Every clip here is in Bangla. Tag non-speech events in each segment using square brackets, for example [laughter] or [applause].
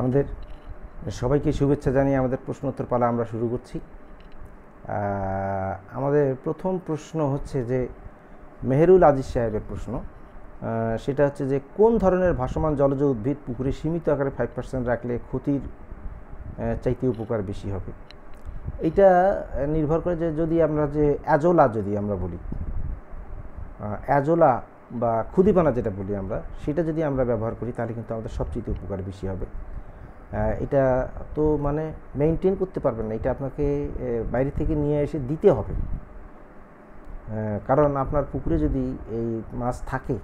আমাদের সবাইকে শুভেচ্ছা জানিয়ে আমাদের প্রশ্নোত্তর পালা আমরা শুরু করছি আমাদের প্রথম প্রশ্ন হচ্ছে যে মেহেরুল আজিজ সাহেবের প্রশ্ন সেটা হচ্ছে যে কোন ধরনের ভাসমান জলজ উদ্ভিদ পুকুরে সীমিত আকারে ফাইভ পার্সেন্ট রাখলে ক্ষতির চাইতে উপকার বেশি হবে এটা নির্ভর করে যে যদি আমরা যে অ্যাজোলা যদি আমরা বলি অ্যাজোলা বা ক্ষুদিপানা যেটা বলি আমরা সেটা যদি আমরা ব্যবহার করি তাহলে কিন্তু আমাদের সবচেয়ে উপকার বেশি হবে এটা তো মানে মেনটেন করতে পারবেন না এটা আপনাকে বাইরে থেকে নিয়ে এসে দিতে হবে কারণ আপনার পুকুরে যদি এই মাছ থাকে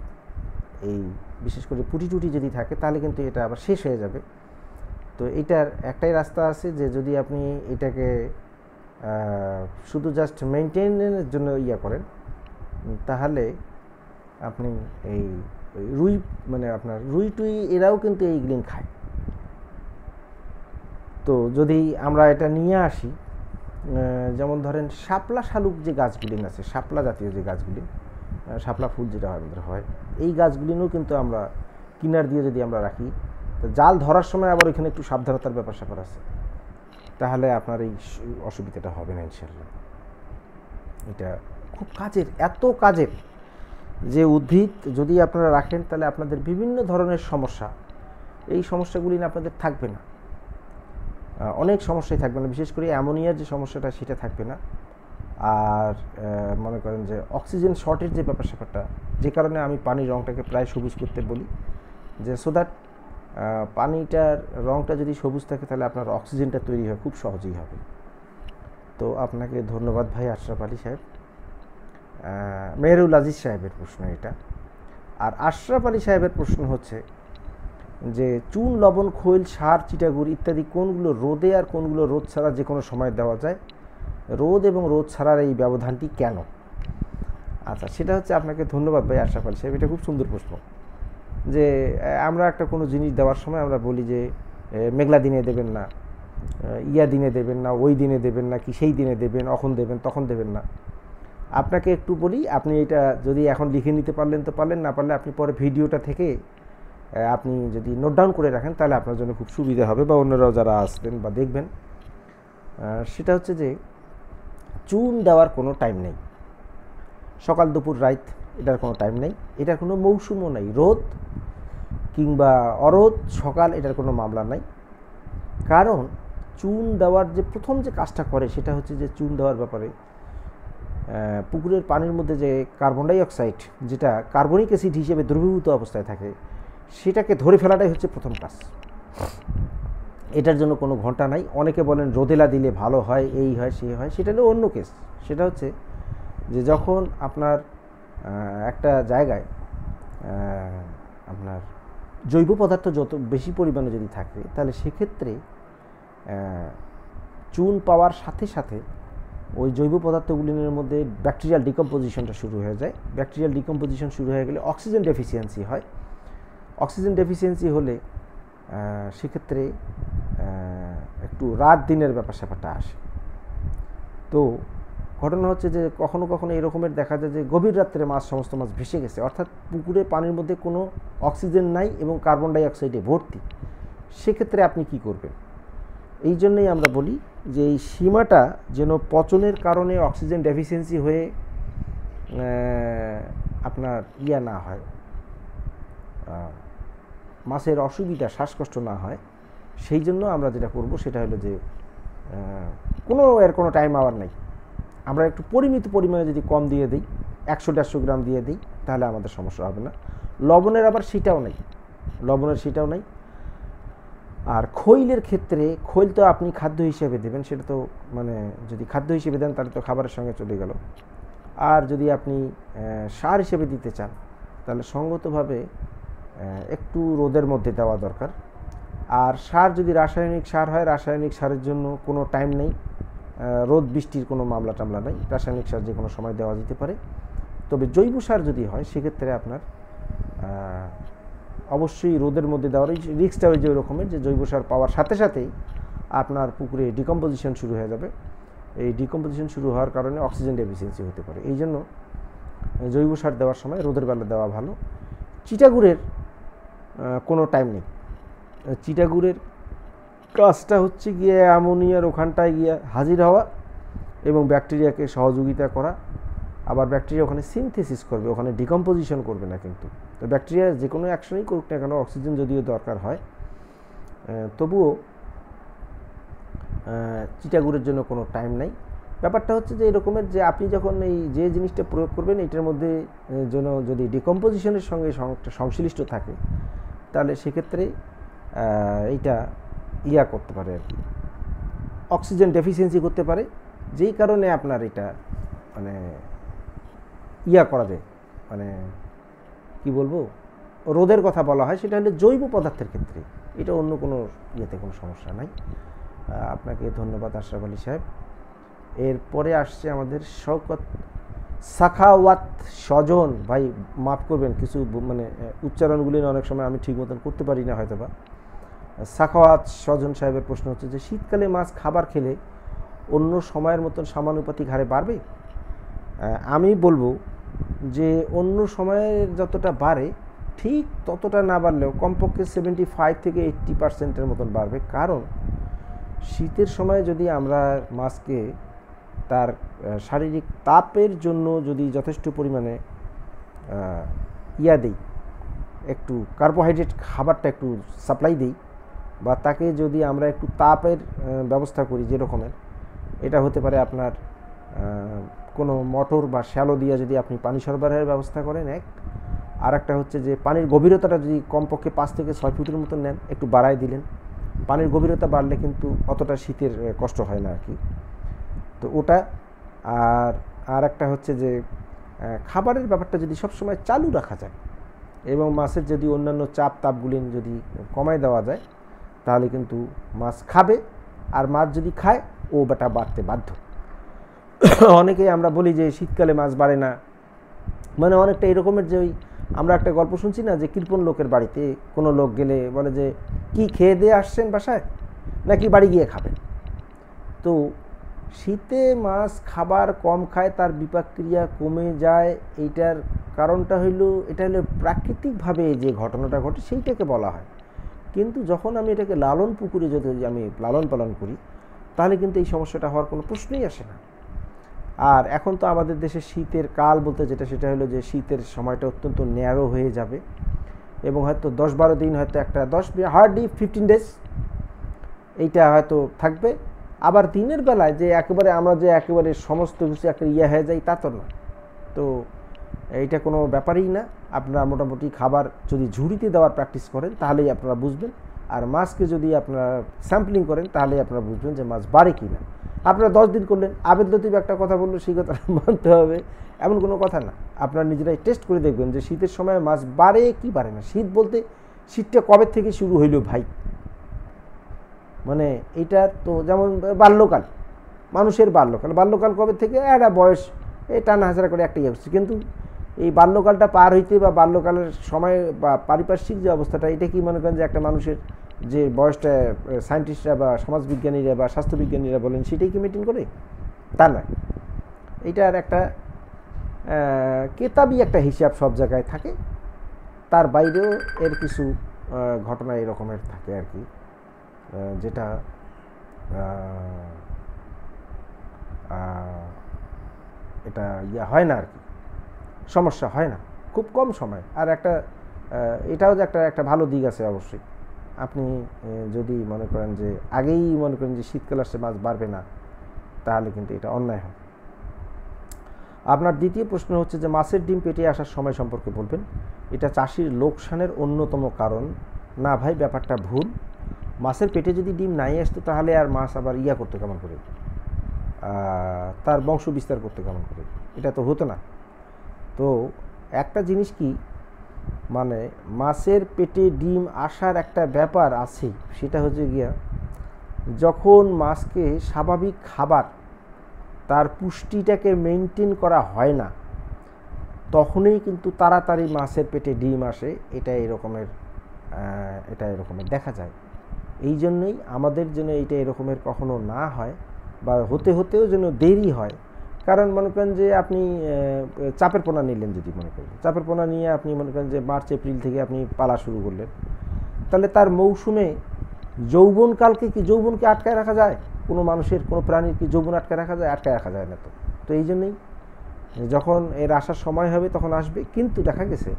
এই বিশেষ করে পুটি টুটি যদি থাকে তাহলে কিন্তু এটা আবার শেষ হয়ে যাবে তো এটার একটাই রাস্তা আছে যে যদি আপনি এটাকে শুধু জাস্ট মেনটেনের জন্য ইয়া করেন তাহলে আপনি এই রুই মানে আপনার রুই টুই এরাও কিন্তু এই গ্রিন খায় তো যদি আমরা এটা নিয়ে আসি যেমন ধরেন শাপলা শালুক যে গাছগুলি আছে শাপলা জাতীয় যে গাছগুলি শাপলা ফুল যেটা আমাদের হয় এই গাছগুলিও কিন্তু আমরা কিনার দিয়ে যদি আমরা রাখি তো জাল ধরার সময় আবার এখানে একটু সাবধানতার ব্যাপার স্যাপার আছে তাহলে আপনার এই অসুবিধাটা হবে না ইনশাল্লাহ এটা খুব কাজের এত কাজের যে উদ্ভিদ যদি আপনারা রাখেন তাহলে আপনাদের বিভিন্ন ধরনের সমস্যা এই সমস্যাগুলি আপনাদের থাকবে না অনেক সমস্যাই থাকবে না বিশেষ করে অ্যামোনিয়ার যে সমস্যাটা সেটা থাকবে না আর মনে করেন যে অক্সিজেন শর্টের যে ব্যাপার স্যাপারটা যে কারণে আমি পানির রঙটাকে প্রায় সবুজ করতে বলি যে সো দ্যাট পানিটার রঙটা যদি সবুজ থাকে তাহলে আপনার অক্সিজেনটা তৈরি হয় খুব সহজেই হবে তো আপনাকে ধন্যবাদ ভাই আশরাফ আলী সাহেব মেহরুল আজিজ সাহেবের প্রশ্ন এটা আর আশরাফ আলী সাহেবের প্রশ্ন হচ্ছে যে চুন লবণ খৈল সার চিটাগুড় ইত্যাদি কোনগুলো রোদে আর কোনগুলো রোদ ছাড়া যে কোনো সময় দেওয়া যায় রোদ এবং রোদ ছাড়ার এই ব্যবধানটি কেন আচ্ছা সেটা হচ্ছে আপনাকে ধন্যবাদ ভাই আশরাফ আলী সাহেব এটা খুব সুন্দর প্রশ্ন যে আমরা একটা কোনো জিনিস দেওয়ার সময় আমরা বলি যে মেঘলা দিনে দেবেন না ইয়া দিনে দেবেন না ওই দিনে দেবেন না কি সেই দিনে দেবেন অখন দেবেন তখন দেবেন না আপনাকে একটু বলি আপনি এটা যদি এখন লিখে নিতে পারলেন তো পারলেন না পারলে আপনি পরে ভিডিওটা থেকে আপনি যদি নোট ডাউন করে রাখেন তাহলে আপনার জন্য খুব সুবিধা হবে বা অন্যরাও যারা আসবেন বা দেখবেন সেটা হচ্ছে যে চুন দেওয়ার কোনো টাইম নেই সকাল দুপুর রাত এটার কোনো টাইম নেই এটার কোনো মৌসুমও নেই রোদ কিংবা অরোদ সকাল এটার কোনো মামলা নাই কারণ চুন দেওয়ার যে প্রথম যে কাজটা করে সেটা হচ্ছে যে চুন দেওয়ার ব্যাপারে পুকুরের পানির মধ্যে যে কার্বন ডাইঅক্সাইড যেটা কার্বনিক অ্যাসিড হিসেবে দ্রবীভূত অবস্থায় থাকে সেটাকে ধরে ফেলাটাই হচ্ছে প্রথম কাজ এটার জন্য কোনো ঘন্টা নাই অনেকে বলেন রোদেলা দিলে ভালো হয় এই হয় সেই হয় সেটা হলো অন্য কেস সেটা হচ্ছে যে যখন আপনার একটা জায়গায় আপনার জৈব পদার্থ যত বেশি পরিমাণে যদি থাকে তাহলে সেক্ষেত্রে চুন পাওয়ার সাথে সাথে ওই জৈব পদার্থগুলির মধ্যে ব্যাকটেরিয়াল ডিকম্পোজিশনটা শুরু হয়ে যায় ব্যাকটেরিয়াল ডিকম্পোজিশন শুরু হয়ে গেলে অক্সিজেন ডেফিসিয়েন্সি হয় অক্সিজেন ডেফিসিয়েন্সি হলে সেক্ষেত্রে একটু রাত দিনের ব্যাপার স্যাপারটা আসে তো ঘটনা হচ্ছে যে কখনো কখনো এরকমের দেখা যায় যে গভীর রাত্রে মাছ সমস্ত মাছ ভেসে গেছে অর্থাৎ পুকুরে পানির মধ্যে কোনো অক্সিজেন নাই এবং কার্বন ডাইঅক্সাইডে ভর্তি সেক্ষেত্রে আপনি কি করবেন এই জন্যই আমরা বলি যে এই সীমাটা যেন পচনের কারণে অক্সিজেন ডেফিসিয়েন্সি হয়ে আপনার ইয়া না হয় মাছের অসুবিধা শ্বাসকষ্ট না হয় সেই জন্য আমরা যেটা করব সেটা হলো যে কোনো এর কোনো টাইম আওয়ার নাই আমরা একটু পরিমিত পরিমাণে যদি কম দিয়ে দিই একশো দেড়শো গ্রাম দিয়ে দিই তাহলে আমাদের সমস্যা হবে না লবণের আবার সেটাও নেই লবণের সেটাও নেই আর খৈলের ক্ষেত্রে খৈল তো আপনি খাদ্য হিসেবে দেবেন সেটা তো মানে যদি খাদ্য হিসেবে দেন তাহলে তো খাবারের সঙ্গে চলে গেল আর যদি আপনি সার হিসেবে দিতে চান তাহলে সঙ্গতভাবে একটু রোদের মধ্যে দেওয়া দরকার আর সার যদি রাসায়নিক সার হয় রাসায়নিক সারের জন্য কোনো টাইম নেই রোদ বৃষ্টির কোনো মামলা টামলা নেই রাসায়নিক সার যে কোনো সময় দেওয়া যেতে পারে তবে জৈব সার যদি হয় সেক্ষেত্রে আপনার অবশ্যই রোদের মধ্যে দেওয়ার রিক্সটা ওই যে রকমের যে জৈব সার পাওয়ার সাথে সাথেই আপনার পুকুরে ডিকম্পোজিশন শুরু হয়ে যাবে এই ডিকম্পোজিশন শুরু হওয়ার কারণে অক্সিজেন ডেফিসিয়েন্সি হতে পারে এই জন্য জৈব সার দেওয়ার সময় রোদের বেলা দেওয়া ভালো চিটাগুড়ের কোনো টাইম নেই চিটাগুড়ের কাজটা হচ্ছে গিয়ে অ্যামোনিয়ার ওখানটায় গিয়ে হাজির হওয়া এবং ব্যাকটেরিয়াকে সহযোগিতা করা আবার ব্যাকটেরিয়া ওখানে সিনথেসিস করবে ওখানে ডিকম্পোজিশন করবে না কিন্তু তো ব্যাকটেরিয়া যে কোনো অ্যাকশনই করুক না কেন অক্সিজেন যদিও দরকার হয় তবুও চিটাগুড়ের জন্য কোনো টাইম নাই ব্যাপারটা হচ্ছে যে এরকমের যে আপনি যখন এই যে জিনিসটা প্রয়োগ করবেন এটার মধ্যে যেন যদি ডিকম্পোজিশনের সঙ্গে সংশ্লিষ্ট থাকে তাহলে সেক্ষেত্রে এইটা ইয়া করতে পারে আর কি অক্সিজেন ডেফিসিয়েন্সি করতে পারে যেই কারণে আপনার এটা মানে ইয়া করা যায় মানে কি বলবো রোদের কথা বলা হয় সেটা হলো জৈব পদার্থের ক্ষেত্রে এটা অন্য কোনো ইয়েতে কোনো সমস্যা নাই আপনাকে ধন্যবাদ আশরাফ আলী সাহেব এরপরে আসছে আমাদের শওকত সাখাওয়াত স্বজন ভাই মাফ করবেন কিছু মানে উচ্চারণগুলি অনেক সময় আমি ঠিক মতন করতে পারি না হয়তো বা সাখাওয়াত স্বজন সাহেবের প্রশ্ন হচ্ছে যে শীতকালে মাছ খাবার খেলে অন্য সময়ের মতন সামানুপাতিক হারে বাড়বে আমি বলবো যে অন্য সময়ের যতটা বাড়ে ঠিক ততটা না বাড়লেও কমপক্ষে সেভেন্টি ফাইভ থেকে এইট্টি পার্সেন্টের মতন বাড়বে কারণ শীতের সময় যদি আমরা মাছকে তার শারীরিক তাপের জন্য যদি যথেষ্ট পরিমাণে ইয়া দেই একটু কার্বোহাইড্রেট খাবারটা একটু সাপ্লাই দিই বা তাকে যদি আমরা একটু তাপের ব্যবস্থা করি যেরকমের এটা হতে পারে আপনার কোনো মটর বা শ্যালো দিয়ে যদি আপনি পানি সরবরাহের ব্যবস্থা করেন এক আর একটা হচ্ছে যে পানির গভীরতাটা যদি কমপক্ষে পাঁচ থেকে ছয় ফুটের মতো নেন একটু বাড়ায় দিলেন পানির গভীরতা বাড়লে কিন্তু অতটা শীতের কষ্ট হয় না আর কি তো ওটা আর আর একটা হচ্ছে যে খাবারের ব্যাপারটা যদি সবসময় চালু রাখা যায় এবং মাছের যদি অন্যান্য চাপ তাপগুলি যদি কমায় দেওয়া যায় তাহলে কিন্তু মাছ খাবে আর মাছ যদি খায় ও বেটা বাড়তে বাধ্য অনেকেই আমরা বলি যে শীতকালে মাছ বাড়ে না মানে অনেকটা এরকমের যে ওই আমরা একটা গল্প শুনছি না যে কৃপন লোকের বাড়িতে কোনো লোক গেলে বলে যে কি খেয়ে দিয়ে আসছেন বাসায় নাকি বাড়ি গিয়ে খাবেন তো শীতে মাছ খাবার কম খায় তার বিপাকক্রিয়া কমে যায় এইটার কারণটা হইল এটা হলো প্রাকৃতিকভাবে যে ঘটনাটা ঘটে সেইটাকে বলা হয় কিন্তু যখন আমি এটাকে লালন পুকুরে যদি আমি লালন পালন করি তাহলে কিন্তু এই সমস্যাটা হওয়ার কোনো প্রশ্নই আসে না আর এখন তো আমাদের দেশে শীতের কাল বলতে যেটা সেটা হলো যে শীতের সময়টা অত্যন্ত ন্যারো হয়ে যাবে এবং হয়তো দশ বারো দিন হয়তো একটা দশ হার্ডলি ফিফটিন ডেজ এইটা হয়তো থাকবে আবার দিনের বেলায় যে একেবারে আমরা যে একেবারে সমস্ত কিছু একটা ইয়ে হয়ে যাই তা তো না তো এইটা কোনো ব্যাপারই না আপনারা মোটামুটি খাবার যদি ঝুড়িতে দেওয়ার প্র্যাকটিস করেন তাহলেই আপনারা বুঝবেন আর মাছকে যদি আপনারা স্যাম্পলিং করেন তাহলেই আপনারা বুঝবেন যে মাছ বাড়ে কি না আপনারা দশ দিন করলেন আবেদ লতিফ একটা কথা বললো সেই কথা [laughs] মানতে হবে এমন কোনো কথা না আপনারা নিজেরাই টেস্ট করে দেখবেন যে শীতের সময় মাছ বাড়ে কি বাড়ে না শীত বলতে শীতটা কবে থেকে শুরু হইল ভাই মানে এটা তো যেমন বাল্যকাল মানুষের বাল্যকাল বাল্যকাল কবে থেকে একটা বয়স এই টানা হাজারা করে একটা ইয়ে হচ্ছে কিন্তু এই বাল্যকালটা পার হইতে বা বাল্যকালের সময় বা পারিপার্শ্বিক যে অবস্থাটা এটা কি মনে করেন যে একটা মানুষের যে বয়সটা সায়েন্টিস্টরা বা সমাজবিজ্ঞানীরা বা স্বাস্থ্যবিজ্ঞানীরা বলেন সেটাই কি মেনটেন করে তা না এটার একটা কেতাবি একটা হিসাব সব জায়গায় থাকে তার বাইরেও এর কিছু ঘটনা এরকমের থাকে আর কি যেটা এটা ইয়া হয় না আর কি সমস্যা হয় না খুব কম সময় আর একটা এটাও যে একটা একটা ভালো দিক আছে অবশ্যই আপনি যদি মনে করেন যে আগেই মনে করেন যে শীতকাল আসছে মাছ বাড়বে না তাহলে কিন্তু এটা অন্যায় হয় আপনার দ্বিতীয় প্রশ্ন হচ্ছে যে মাছের ডিম পেটে আসার সময় সম্পর্কে বলবেন এটা চাষির লোকসানের অন্যতম কারণ না ভাই ব্যাপারটা ভুল মাছের পেটে যদি ডিম নাই আসতো তাহলে আর মাছ আবার ইয়া করতো কেমন করে তার বংশ বিস্তার করতে কেমন করে এটা তো হতো না তো একটা জিনিস কি মানে মাছের পেটে ডিম আসার একটা ব্যাপার আছে সেটা হচ্ছে গিয়া যখন মাছকে স্বাভাবিক খাবার তার পুষ্টিটাকে মেনটেন করা হয় না তখনই কিন্তু তাড়াতাড়ি মাছের পেটে ডিম আসে এটা এরকমের এটা এরকমের দেখা যায় এই জন্যই আমাদের জন্য এটা এরকমের কখনো না হয় বা হতে হতেও যেন দেরি হয় কারণ মনে করেন যে আপনি চাপের পোনা নিলেন যদি মনে করেন চাপের পোনা নিয়ে আপনি মনে করেন যে মার্চ এপ্রিল থেকে আপনি পালা শুরু করলেন তাহলে তার মৌসুমে যৌবনকালকে কি যৌবনকে আটকায় রাখা যায় কোনো মানুষের কোনো প্রাণীর কি যৌবন আটকায় রাখা যায় আটকায় রাখা যায় না তো তো এই জন্যই যখন এর আসার সময় হবে তখন আসবে কিন্তু দেখা গেছে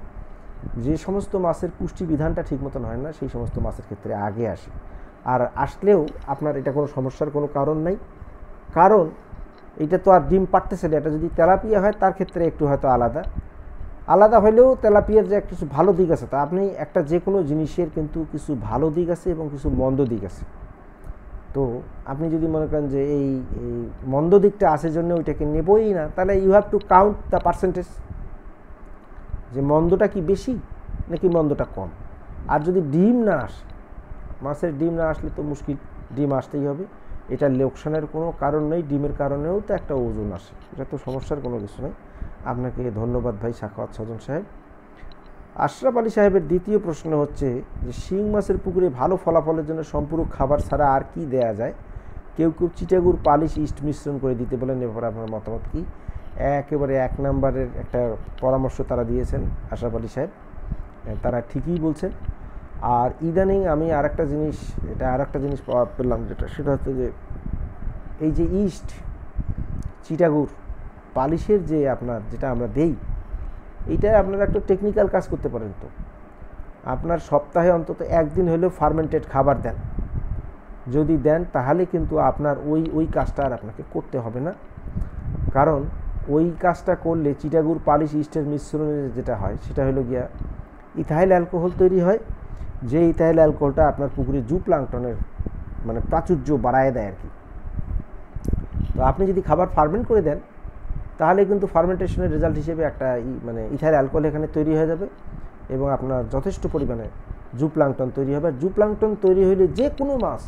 যে সমস্ত মাছের পুষ্টি বিধানটা ঠিক মতন হয় না সেই সমস্ত মাছের ক্ষেত্রে আগে আসে আর আসলেও আপনার এটা কোনো সমস্যার কোনো কারণ নাই কারণ এটা তো আর ডিম পাটতেছে না এটা যদি তেলাপিয়া হয় তার ক্ষেত্রে একটু হয়তো আলাদা আলাদা হলেও তেলাপিয়ার যে কিছু ভালো দিক আছে তা আপনি একটা যে কোনো জিনিসের কিন্তু কিছু ভালো দিক আছে এবং কিছু মন্দ দিক আছে তো আপনি যদি মনে করেন যে এই মন্দ দিকটা আসে জন্য ওইটাকে নেবই না তাহলে you have to count the percentage যে মন্দটা কি বেশি নাকি মন্দটা কম আর যদি ডিম না আসে মাছের ডিম না আসলে তো মুশকিল ডিম আসতেই হবে এটা লোকসানের কোনো কারণ নেই ডিমের কারণেও তো একটা ওজন আসে এটা তো সমস্যার কোনো কিছু নেই আপনাকে ধন্যবাদ ভাই সাখাওয়াত সাজন সাহেব আশরাফ আলী সাহেবের দ্বিতীয় প্রশ্ন হচ্ছে যে শিং মাছের পুকুরে ভালো ফলাফলের জন্য সম্পূরক খাবার ছাড়া আর কি দেয়া যায় কেউ কেউ চিটাগুর পালিশ ইস্ট মিশ্রণ করে দিতে বলেন এবার আপনার মতামত কী একেবারে এক নাম্বারের একটা পরামর্শ তারা দিয়েছেন আশরাফ আলী সাহেব তারা ঠিকই বলছেন আর ইদানিং আমি আর একটা জিনিস এটা আর একটা জিনিস পেলাম যেটা সেটা হচ্ছে যে এই যে ইস্ট চিটাগুর পালিশের যে আপনার যেটা আমরা দেই এইটা আপনারা একটু টেকনিক্যাল কাজ করতে পারেন তো আপনার সপ্তাহে অন্তত একদিন হলেও ফার্মেন্টেড খাবার দেন যদি দেন তাহলে কিন্তু আপনার ওই ওই কাজটা আর আপনাকে করতে হবে না কারণ ওই কাজটা করলে চিটাগুড় পালিশ ইস্টের মিশ্রণের যেটা হয় সেটা হলো গিয়া ইথাইল অ্যালকোহল তৈরি হয় যে ইথাইল অ্যালকোহলটা আপনার পুকুরে জু প্লাংটনের মানে প্রাচুর্য বাড়ায় দেয় আর কি তো আপনি যদি খাবার ফার্মেন্ট করে দেন তাহলে কিন্তু ফার্মেন্টেশনের রেজাল্ট হিসেবে একটা মানে ইথাইল অ্যালকোহল এখানে তৈরি হয়ে যাবে এবং আপনার যথেষ্ট পরিমাণে জু প্লাংটন তৈরি হবে আর জু প্লাংটন তৈরি হলে যে কোনো মাছ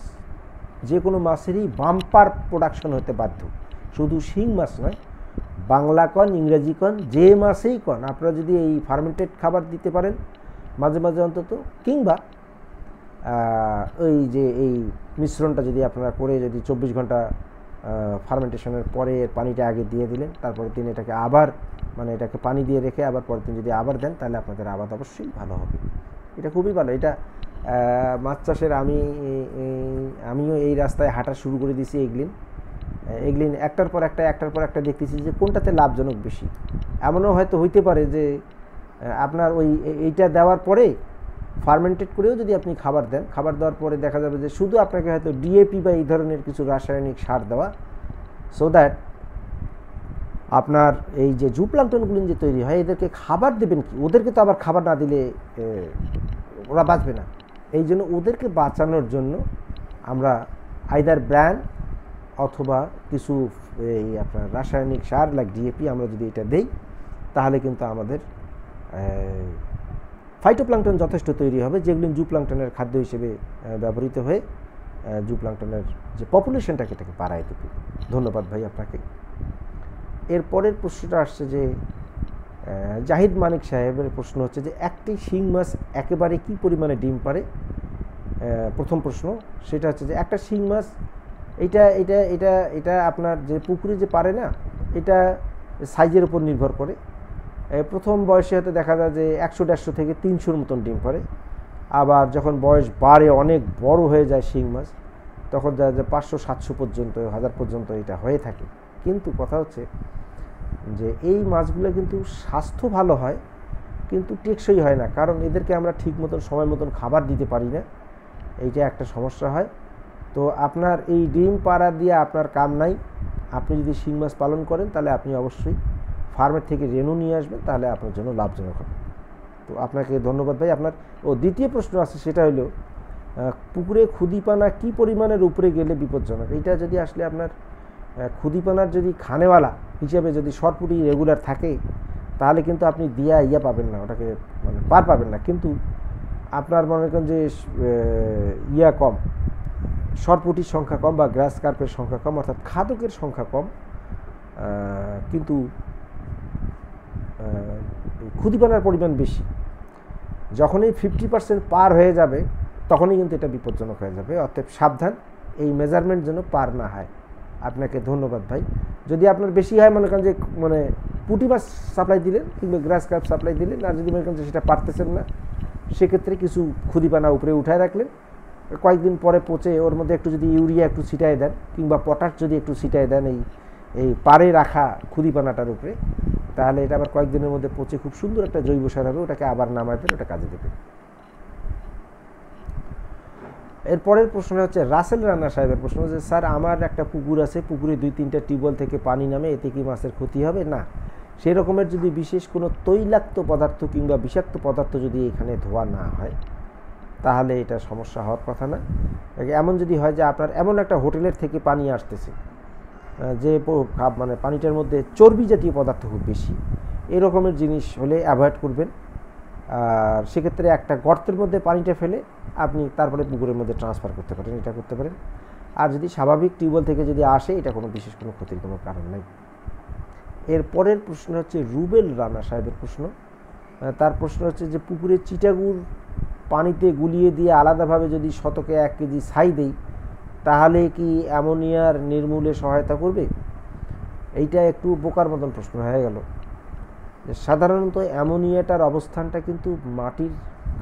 যে কোনো মাছেরই বাম্পার প্রোডাকশন হতে বাধ্য শুধু শিং মাছ নয় বাংলা কন ইংরেজি কন যে মাসেই কন আপনারা যদি এই ফার্মেন্টেড খাবার দিতে পারেন মাঝে মাঝে অন্তত কিংবা ওই যে এই মিশ্রণটা যদি আপনারা করে যদি চব্বিশ ঘন্টা ফার্মেন্টেশনের পরে পানিটা আগে দিয়ে দিলেন তারপরের দিন এটাকে আবার মানে এটাকে পানি দিয়ে রেখে আবার পরের দিন যদি আবার দেন তাহলে আপনাদের আবাদ অবশ্যই ভালো হবে এটা খুবই ভালো এটা মাছ চাষের আমি আমিও এই রাস্তায় হাঁটা শুরু করে দিয়েছি এগুলিন এগুলি একটার পর একটা একটার পর একটা দেখতেছি যে কোনটাতে লাভজনক বেশি এমনও হয়তো হইতে পারে যে আপনার ওই এইটা দেওয়ার পরে ফার্মেন্টেড করেও যদি আপনি খাবার দেন খাবার দেওয়ার পরে দেখা যাবে যে শুধু আপনাকে হয়তো ডিএপি বা এই ধরনের কিছু রাসায়নিক সার দেওয়া সো দ্যাট আপনার এই যে জু যে তৈরি হয় এদেরকে খাবার দেবেন কি ওদেরকে তো আবার খাবার না দিলে ওরা বাঁচবে না এই জন্য ওদেরকে বাঁচানোর জন্য আমরা আইদার ব্র্যান্ড অথবা কিছু এই আপনার রাসায়নিক সার লাইক ডিএপি আমরা যদি এটা দেই তাহলে কিন্তু আমাদের ফাইটোপ্লাংটন যথেষ্ট তৈরি হবে যেগুলি জুপ্লাংটনের খাদ্য হিসেবে ব্যবহৃত হয়ে জুপ্লাংটনের যে পপুলেশনটাকে এটাকে বাড়ায় দেবে ধন্যবাদ ভাই আপনাকে এর পরের প্রশ্নটা আসছে যে জাহিদ মানিক সাহেবের প্রশ্ন হচ্ছে যে একটি শিং মাছ একেবারে কী পরিমাণে ডিম পারে প্রথম প্রশ্ন সেটা হচ্ছে যে একটা শিং মাছ এটা এটা এটা এটা আপনার যে পুকুরে যে পারে না এটা সাইজের উপর নির্ভর করে প্রথম বয়সে হয়তো দেখা যায় যে একশো দেড়শো থেকে তিনশোর মতন ডিম পড়ে আবার যখন বয়স বাড়ে অনেক বড় হয়ে যায় শিং মাছ তখন যা যে পাঁচশো সাতশো পর্যন্ত হাজার পর্যন্ত এটা হয়ে থাকে কিন্তু কথা হচ্ছে যে এই মাছগুলো কিন্তু স্বাস্থ্য ভালো হয় কিন্তু টেকসই হয় না কারণ এদেরকে আমরা ঠিক মতন সময় মতন খাবার দিতে পারি না এইটা একটা সমস্যা হয় তো আপনার এই ডিম পাড়া দিয়ে আপনার কাম নাই আপনি যদি শিং মাছ পালন করেন তাহলে আপনি অবশ্যই ফার্মের থেকে রেনু নিয়ে আসবেন তাহলে আপনার জন্য লাভজনক হবে তো আপনাকে ধন্যবাদ ভাই আপনার ও দ্বিতীয় প্রশ্ন আছে সেটা হলো পুকুরে ক্ষুদিপানা কি পরিমাণের উপরে গেলে বিপজ্জনক এটা যদি আসলে আপনার ক্ষুদিপানার যদি খানেওয়ালা হিসাবে যদি শর্টপুটি রেগুলার থাকে তাহলে কিন্তু আপনি দিয়া ইয়া পাবেন না ওটাকে মানে পার পাবেন না কিন্তু আপনার মনে করেন যে ইয়া কম সরপটির সংখ্যা কম বা গ্রাস কার্পের সংখ্যা কম অর্থাৎ খাদকের সংখ্যা কম কিন্তু ক্ষুদিপানার পরিমাণ বেশি যখনই ফিফটি পার্সেন্ট পার হয়ে যাবে তখনই কিন্তু এটা বিপজ্জনক হয়ে যাবে অর্থাৎ সাবধান এই মেজারমেন্ট যেন পার না হয় আপনাকে ধন্যবাদ ভাই যদি আপনার বেশি হয় মনে করেন যে মানে পুটি মাছ সাপ্লাই দিলেন কিংবা গ্রাস কার্প সাপ্লাই দিলেন আর যদি মনে করেন যে সেটা পারতেছেন না সেক্ষেত্রে কিছু ক্ষুদিপানা উপরে উঠায় রাখলেন কয়েকদিন পরে পচে ওর মধ্যে একটু যদি ইউরিয়া একটু ছিটাই দেন কিংবা পটাশ যদি একটু ছিটাই দেন এই এই পারে রাখা খুদিপানাটার উপরে তাহলে এটা আবার কয়েকদিনের মধ্যে পচে খুব সুন্দর একটা জৈব সার হবে ওটাকে আবার নামাতে ওটা কাজে দেবে এরপরের প্রশ্নটা হচ্ছে রাসেল রানা সাহেবের প্রশ্ন যে স্যার আমার একটা পুকুর আছে পুকুরে দুই তিনটা টিউবওয়েল থেকে পানি নামে এতে কি মাছের ক্ষতি হবে না সেরকমের যদি বিশেষ কোনো তৈলাক্ত পদার্থ কিংবা বিষাক্ত পদার্থ যদি এখানে ধোয়া না হয় তাহলে এটা সমস্যা হওয়ার কথা না এমন যদি হয় যে আপনার এমন একটা হোটেলের থেকে পানি আসতেছে যে মানে পানিটার মধ্যে চর্বি জাতীয় পদার্থ খুব বেশি এরকমের জিনিস হলে অ্যাভয়েড করবেন আর সেক্ষেত্রে একটা গর্তের মধ্যে পানিটা ফেলে আপনি তারপরে পুকুরের মধ্যে ট্রান্সফার করতে পারেন এটা করতে পারেন আর যদি স্বাভাবিক টিউবওয়েল থেকে যদি আসে এটা কোনো বিশেষ কোনো ক্ষতির কোনো কারণ নাই এর পরের প্রশ্ন হচ্ছে রুবেল রানা সাহেবের প্রশ্ন তার প্রশ্ন হচ্ছে যে পুকুরে চিটাগুড় পানিতে গুলিয়ে দিয়ে আলাদাভাবে যদি শতকে এক কেজি ছাই দেই তাহলে কি অ্যামোনিয়ার নির্মূলে সহায়তা করবে এইটা একটু উপকার মতন প্রশ্ন হয়ে গেল সাধারণত অ্যামোনিয়াটার অবস্থানটা কিন্তু মাটির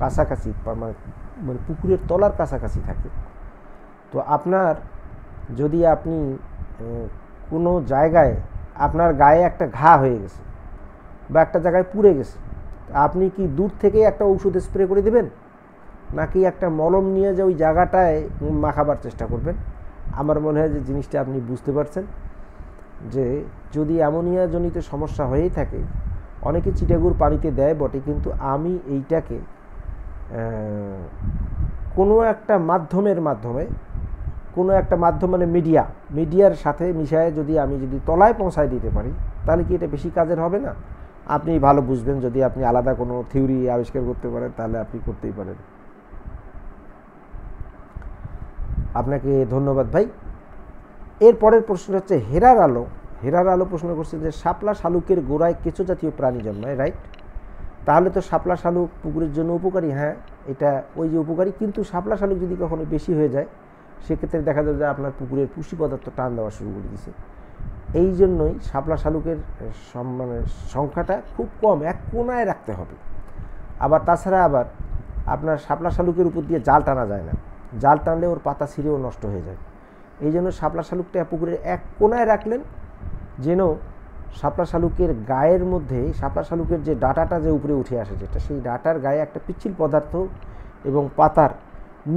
কাছাকাছি মানে, মানে পুকুরের তলার কাছাকাছি থাকে তো আপনার যদি আপনি কোনো জায়গায় আপনার গায়ে একটা ঘা হয়ে গেছে বা একটা জায়গায় পুড়ে গেছে আপনি কি দূর থেকে একটা ঔষধ স্প্রে করে দেবেন নাকি একটা মলম নিয়ে যে ওই জায়গাটায় মাখাবার চেষ্টা করবেন আমার মনে হয় যে জিনিসটা আপনি বুঝতে পারছেন যে যদি অ্যামোনিয়াজনিত সমস্যা হয়েই থাকে অনেকে চিটাগুর পানিতে দেয় বটে কিন্তু আমি এইটাকে কোনো একটা মাধ্যমের মাধ্যমে কোনো একটা মাধ্যম মানে মিডিয়া মিডিয়ার সাথে মিশায় যদি আমি যদি তলায় পৌঁছায় দিতে পারি তাহলে কি এটা বেশি কাজের হবে না আপনি ভালো বুঝবেন যদি আপনি আলাদা কোনো থিওরি আবিষ্কার করতে পারেন তাহলে আপনি করতেই পারেন আপনাকে ধন্যবাদ ভাই এর পরের প্রশ্ন হচ্ছে হেরার আলো হেরার আলো প্রশ্ন করছেন যে শাপলা শালুকের গোড়ায় কেঁচো জাতীয় প্রাণী জন্মায় রাইট তাহলে তো শাপলা শালুক পুকুরের জন্য উপকারী হ্যাঁ এটা ওই যে উপকারী কিন্তু শাপলা শালুক যদি কখনো বেশি হয়ে যায় সেক্ষেত্রে দেখা যাবে যে আপনার পুকুরের পুষ্টি পদার্থ টান দেওয়া শুরু করে দিছে এই জন্যই শাপলা শালুকের মানে সংখ্যাটা খুব কম এক কোনায় রাখতে হবে আবার তাছাড়া আবার আপনার শাপলা শালুকের উপর দিয়ে জাল টানা যায় না জাল টানলে ওর পাতা ছিঁড়েও নষ্ট হয়ে যায় এই জন্য শাপলা শালুকটা পুকুরের এক কোনায় রাখলেন যেন শাপলা শালুকের গায়ের মধ্যে শাপলা শালুকের যে ডাটাটা যে উপরে উঠে আসে যেটা সেই ডাটার গায়ে একটা পিচ্ছিল পদার্থ এবং পাতার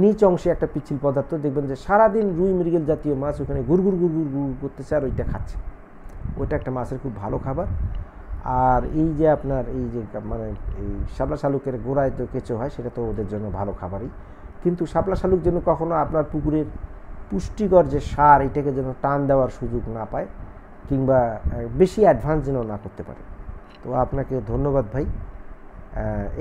নিচ অংশে একটা পিচ্ছিল পদার্থ দেখবেন যে সারাদিন রুই মৃগেল জাতীয় মাছ ওখানে গুড় গুড় গুড় করতেছে আর ওইটা খাচ্ছে ওইটা একটা মাছের খুব ভালো খাবার আর এই যে আপনার এই যে মানে এই শাপলা শালুকের গোড়ায় তো কেঁচো হয় সেটা তো ওদের জন্য ভালো খাবারই কিন্তু শাপলা শালুক যেন কখনো আপনার পুকুরের পুষ্টিকর যে সার এটাকে যেন টান দেওয়ার সুযোগ না পায় কিংবা বেশি অ্যাডভান্স যেন না করতে পারে তো আপনাকে ধন্যবাদ ভাই